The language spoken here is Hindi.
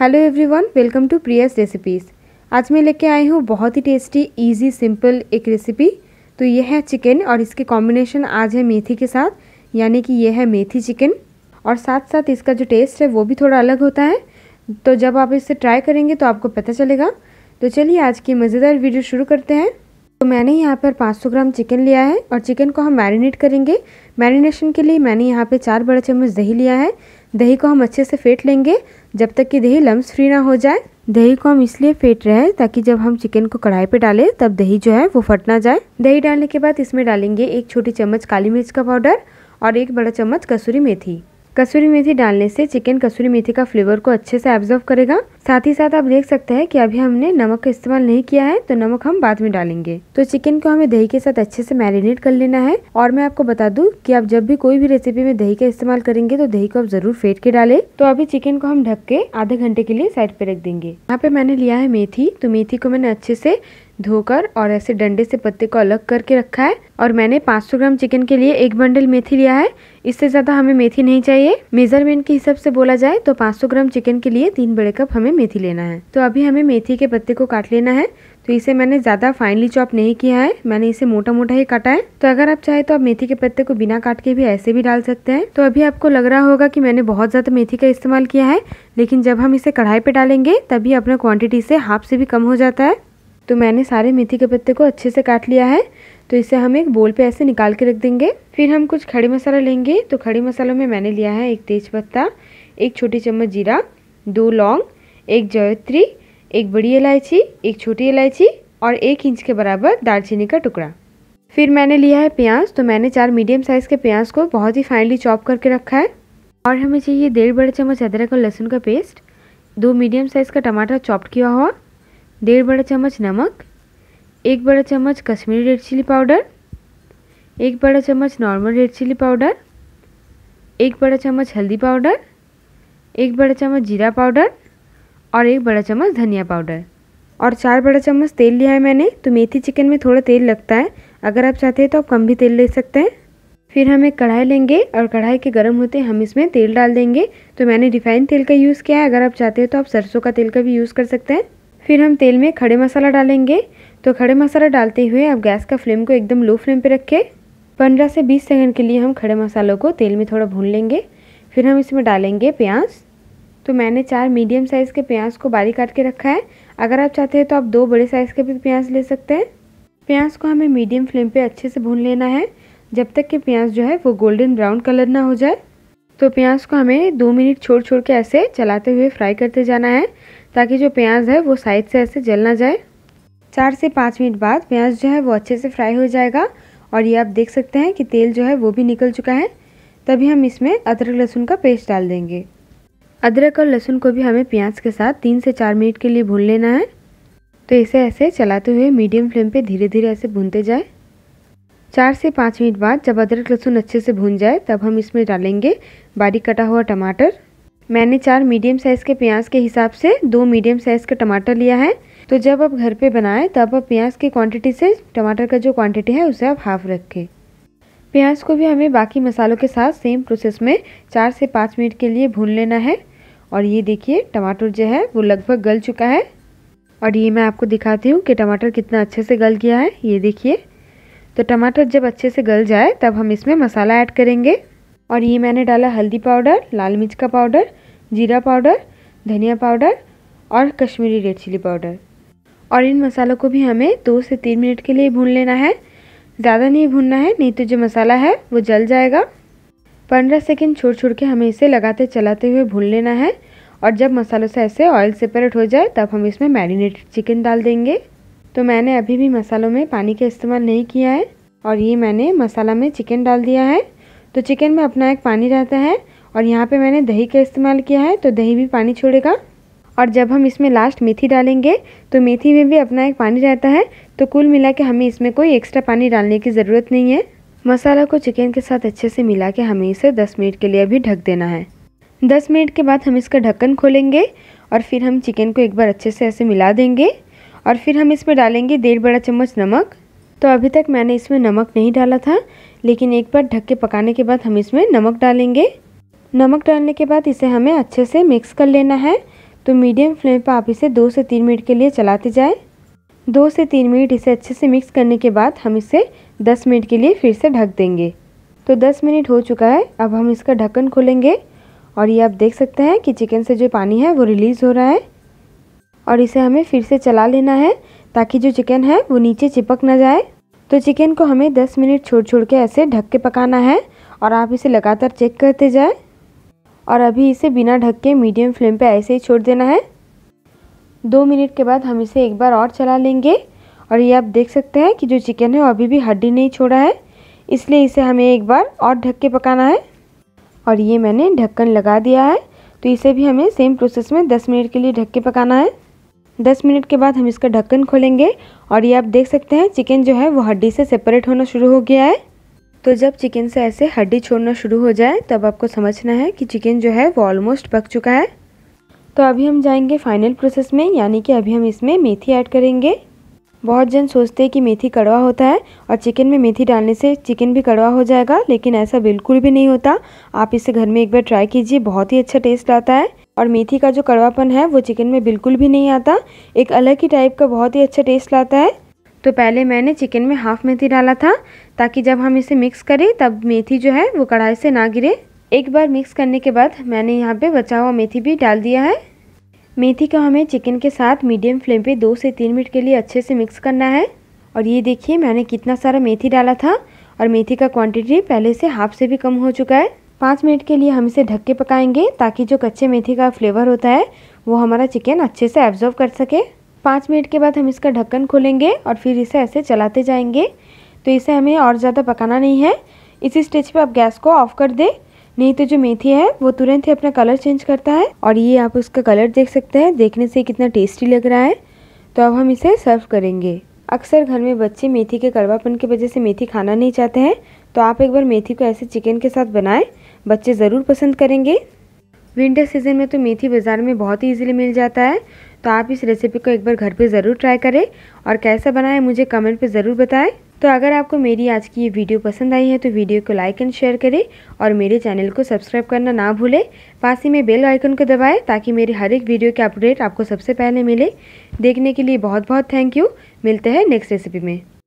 hello everyone welcome to Priya's recipes आज मैं लेके आई हूँ बहुत ही टेस्टी इजी सिंपल एक रेसिपी तो ये है चिकन और इसके कॉम्बिनेशन आज है मेथी के साथ यानी कि ये है मेथी चिकन और साथ साथ इसका जो टेस्ट है वो भी थोड़ा अलग होता है तो जब आप इसे ट्राई करेंगे तो आपको पता चलेगा तो चलिए आज की मज़ेदार वीडियो शुरू करते हैं तो मैंने यहाँ पर पाँच ग्राम चिकन लिया है और चिकन को हम मैरिनेट करेंगे मैरिनेशन के लिए मैंने यहाँ पर चार बड़े चम्मच दही लिया है दही को हम अच्छे से फेंट लेंगे जब तक कि दही लम्स फ्री ना हो जाए दही को हम इसलिए फेंट रहे हैं ताकि जब हम चिकन को कढ़ाई पे डालें तब दही जो है वो फट ना जाए दही डालने के बाद इसमें डालेंगे एक छोटी चम्मच काली मिर्च का पाउडर और एक बड़ा चम्मच कसूरी मेथी कसूरी मेथी डालने से चिकन कसूरी मेथी का फ्लेवर को अच्छे से एब्जॉर्व करेगा साथ ही साथ आप देख सकते हैं कि अभी हमने नमक का इस्तेमाल नहीं किया है तो नमक हम बाद में डालेंगे तो चिकन को हमें दही के साथ अच्छे से मैरिनेट कर लेना है और मैं आपको बता दूं कि आप जब भी कोई भी रेसिपी में दही का इस्तेमाल करेंगे तो दही को आप जरूर फेंट के डालें तो अभी चिकन को हम ढक के आधे घंटे के लिए साइड पे रख देंगे यहाँ पे मैंने लिया है मेथी तो मेथी को मैंने अच्छे से धोकर और ऐसे डंडे से पत्ते को अलग करके रखा है और मैंने 500 ग्राम चिकन के लिए एक बंडल मेथी लिया है इससे ज़्यादा हमें मेथी नहीं चाहिए मेजरमेंट के हिसाब से बोला जाए तो 500 ग्राम चिकन के लिए तीन बड़े कप हमें मेथी लेना है तो अभी हमें मेथी के पत्ते को काट लेना है तो इसे मैंने ज़्यादा फाइनली चॉप नहीं किया है मैंने इसे मोटा मोटा ही काटा है तो अगर आप चाहे तो आप मेथी के पत्ते को बिना काट के भी ऐसे भी डाल सकते हैं तो अभी आपको लग रहा होगा कि मैंने बहुत ज़्यादा मेथी का इस्तेमाल किया है लेकिन जब हम इसे कढ़ाई पर डालेंगे तभी अपना क्वान्टिटी से हाफ से भी कम हो जाता है तो मैंने सारे मेथी के पत्ते को अच्छे से काट लिया है तो इसे हम एक बोल पे ऐसे निकाल के रख देंगे फिर हम कुछ खड़े मसाला लेंगे तो खड़े मसालों में मैंने लिया है एक तेज पत्ता एक छोटी चम्मच जीरा दो लौंग एक जयत्री एक बड़ी इलायची एक छोटी इलायची और एक इंच के बराबर दालचीनी का टुकड़ा फिर मैंने लिया है प्याज तो मैंने चार मीडियम साइज़ के प्याज को बहुत ही फाइनली चॉप करके रखा है और हमें चाहिए डेढ़ बड़े चम्मच अदरक और लहसुन का पेस्ट दो मीडियम साइज़ का टमाटर चॉप्ट किया हुआ डेढ़ बड़ा चम्मच नमक एक बड़ा चम्मच कश्मीरी रेड चिली पाउडर एक बड़ा चम्मच नॉर्मल रेड चिली पाउडर एक बड़ा चम्मच हल्दी पाउडर एक बड़ा चम्मच जीरा पाउडर और एक बड़ा चम्मच धनिया पाउडर और चार बड़ा चम्मच तेल लिया है मैंने तो मेथी चिकन में थोड़ा तेल लगता है अगर आप चाहते हैं तो आप कम भी तेल ले सकते हैं फिर हम एक कढ़ाई लेंगे और कढ़ाई के गर्म होते हम इसमें तेल डाल देंगे तो मैंने रिफाइंड तेल का यूज़ किया है अगर आप चाहते हैं तो आप सरसों का तेल का भी यूज़ कर सकते हैं फिर हम तेल में खड़े मसाला डालेंगे तो खड़े मसाला डालते हुए आप गैस का फ्लेम को एकदम लो फ्लेम पर रखें पंद्रह से बीस सेकेंड के लिए हम खड़े मसालों को तेल में थोड़ा भून लेंगे फिर हम इसमें डालेंगे प्याज तो मैंने चार मीडियम साइज़ के प्याज को बारीक काट के रखा है अगर आप चाहते हैं तो आप दो बड़े साइज़ के भी प्याज ले सकते हैं प्याज को हमें मीडियम फ्लेम पे अच्छे से भून लेना है जब तक कि प्याज जो है वो गोल्डन ब्राउन कलर ना हो जाए तो प्याज को हमें दो मिनट छोड़ छोड़ के ऐसे चलाते हुए फ्राई करते जाना है ताकि जो प्याज है वो साइड से ऐसे जल ना जाए चार से पाँच मिनट बाद प्याज जो है वो अच्छे से फ्राई हो जाएगा और ये आप देख सकते हैं कि तेल जो है वो भी निकल चुका है तभी हम इसमें अदरक लहसुन का पेस्ट डाल देंगे अदरक और लहसुन को भी हमें प्याज के साथ तीन से चार मिनट के लिए भून लेना है तो इसे ऐसे चलाते हुए मीडियम फ्लेम पे धीरे धीरे ऐसे भूनते जाए चार से पाँच मिनट बाद जब अदरक लहसुन अच्छे से भून जाए तब हम इसमें डालेंगे बारीक कटा हुआ टमाटर मैंने चार मीडियम साइज़ के प्याज के हिसाब से दो मीडियम साइज़ का टमाटर लिया है तो जब आप घर पे बनाएं तब आप प्याज की क्वांटिटी से टमाटर का जो क्वांटिटी है उसे आप हाफ रखें प्याज को भी हमें बाकी मसालों के साथ सेम प्रोसेस में चार से पाँच मिनट के लिए भून लेना है और ये देखिए टमाटर जो है वो लगभग गल चुका है और ये मैं आपको दिखाती हूँ कि टमाटर कितना अच्छे से गल गया है ये देखिए तो टमाटर जब अच्छे से गल जाए तब हम इसमें मसाला ऐड करेंगे और ये मैंने डाला हल्दी पाउडर लाल मिर्च का पाउडर जीरा पाउडर धनिया पाउडर और कश्मीरी रेड चिली पाउडर और इन मसालों को भी हमें दो से तीन मिनट के लिए भून लेना है ज़्यादा नहीं भूनना है नहीं तो जो मसाला है वो जल जाएगा पंद्रह सेकेंड छोड़ छोड़ के हमें इसे लगाते चलाते हुए भून लेना है और जब मसालों से ऐसे ऑयल सेपरेट हो जाए तब हम इसमें मैरिनेटेड चिकन डाल देंगे तो मैंने अभी भी मसालों में पानी का इस्तेमाल नहीं किया है और ये मैंने मसाला में चिकन डाल दिया है तो चिकन में अपना एक पानी रहता है और यहाँ पे मैंने दही का इस्तेमाल किया है तो दही भी पानी छोड़ेगा और जब हम इसमें लास्ट मेथी डालेंगे तो मेथी में भी अपना एक पानी रहता है तो कुल मिला के हमें इसमें कोई एक्स्ट्रा पानी डालने की ज़रूरत नहीं है मसाला को चिकन के साथ अच्छे से मिला के हमें इसे 10 मिनट के लिए अभी ढक देना है 10 मिनट के बाद हम इसका ढक्कन खोलेंगे और फिर हम चिकन को एक बार अच्छे से ऐसे मिला देंगे और फिर हम इसमें डालेंगे डेढ़ बड़ा चम्मच नमक तो अभी तक मैंने इसमें नमक नहीं डाला था लेकिन एक बार ढक के पकाने के बाद हम इसमें नमक डालेंगे नमक डालने के बाद इसे हमें अच्छे से मिक्स कर लेना है तो मीडियम फ्लेम पर आप इसे दो से तीन मिनट के लिए चलाते जाए दो से तीन मिनट इसे अच्छे से मिक्स करने के बाद हम इसे दस मिनट के लिए फिर से ढक देंगे तो दस मिनट हो चुका है अब हम इसका ढक्कन खोलेंगे और ये आप देख सकते हैं कि चिकन से जो पानी है वो रिलीज़ हो रहा है और इसे हमें फिर से चला लेना है ताकि जो चिकन है वो नीचे चिपक ना जाए तो चिकन को हमें 10 मिनट छोड़ छोड़ के ऐसे ढक के पकाना है और आप इसे लगातार चेक करते जाएं और अभी इसे बिना ढक के मीडियम फ्लेम पे ऐसे ही छोड़ देना है दो मिनट के बाद हम इसे एक बार और चला लेंगे और ये आप देख सकते हैं कि जो चिकन है वो अभी भी हड्डी नहीं छोड़ा है इसलिए इसे हमें एक बार और ढक के पकाना है और ये मैंने ढक्कन लगा दिया है तो इसे भी हमें सेम प्रोसेस में दस मिनट के लिए ढक के पकाना है दस मिनट के बाद हम इसका ढक्कन खोलेंगे और ये आप देख सकते हैं चिकन जो है वो हड्डी से सेपरेट होना शुरू हो गया है तो जब चिकन से ऐसे हड्डी छोड़ना शुरू हो जाए तब आपको समझना है कि चिकन जो है वो ऑलमोस्ट पक चुका है तो अभी हम जाएंगे फाइनल प्रोसेस में यानी कि अभी हम इसमें मेथी ऐड करेंगे बहुत जन सोचते हैं कि मेथी कड़वा होता है और चिकन में मेथी डालने से चिकन भी कड़वा हो जाएगा लेकिन ऐसा बिल्कुल भी नहीं होता आप इसे घर में एक बार ट्राई कीजिए बहुत ही अच्छा टेस्ट आता है और मेथी का जो कड़वापन है वो चिकन में बिल्कुल भी नहीं आता एक अलग ही टाइप का बहुत ही अच्छा टेस्ट आता है तो पहले मैंने चिकन में हाफ़ मेथी डाला था ताकि जब हम इसे मिक्स करें तब मेथी जो है वो कढ़ाई से ना गिरे एक बार मिक्स करने के बाद मैंने यहाँ पे बचा हुआ मेथी भी डाल दिया है मेथी को हमें चिकन के साथ मीडियम फ्लेम पे दो से तीन मिनट के लिए अच्छे से मिक्स करना है और ये देखिए मैंने कितना सारा मेथी डाला था और मेथी का क्वांटिटी पहले से हाफ से भी कम हो चुका है पाँच मिनट के लिए हम इसे ढक के पकाएंगे ताकि जो कच्चे मेथी का फ्लेवर होता है वो हमारा चिकन अच्छे से एब्जॉर्व कर सके पाँच मिनट के बाद हम इसका ढक्कन खोलेंगे और फिर इसे ऐसे चलाते जाएंगे तो इसे हमें और ज़्यादा पकाना नहीं है इसी स्टेज पे आप गैस को ऑफ कर दें नहीं तो जो मेथी है वो तुरंत ही अपना कलर चेंज करता है और ये आप उसका कलर देख सकते हैं देखने से कितना टेस्टी लग रहा है तो अब हम इसे सर्व करेंगे अक्सर घर में बच्चे मेथी के कड़वापन की वजह से मेथी खाना नहीं चाहते हैं तो आप एक बार मेथी को ऐसे चिकन के साथ बनाएं बच्चे ज़रूर पसंद करेंगे विंटर सीजन में तो मेथी बाज़ार में बहुत ही ईजिली मिल जाता है तो आप इस रेसिपी को एक बार घर पे ज़रूर ट्राई करें और कैसा बनाएं मुझे कमेंट पे ज़रूर बताएं तो अगर आपको मेरी आज की ये वीडियो पसंद आई है तो वीडियो को लाइक एंड शेयर करें और मेरे चैनल को सब्सक्राइब करना ना भूलें पास ही में बेल आइकन को दबाएं ताकि मेरी हर एक वीडियो के अपडेट आपको सबसे पहले मिले देखने के लिए बहुत बहुत थैंक यू मिलते हैं नेक्स्ट रेसिपी में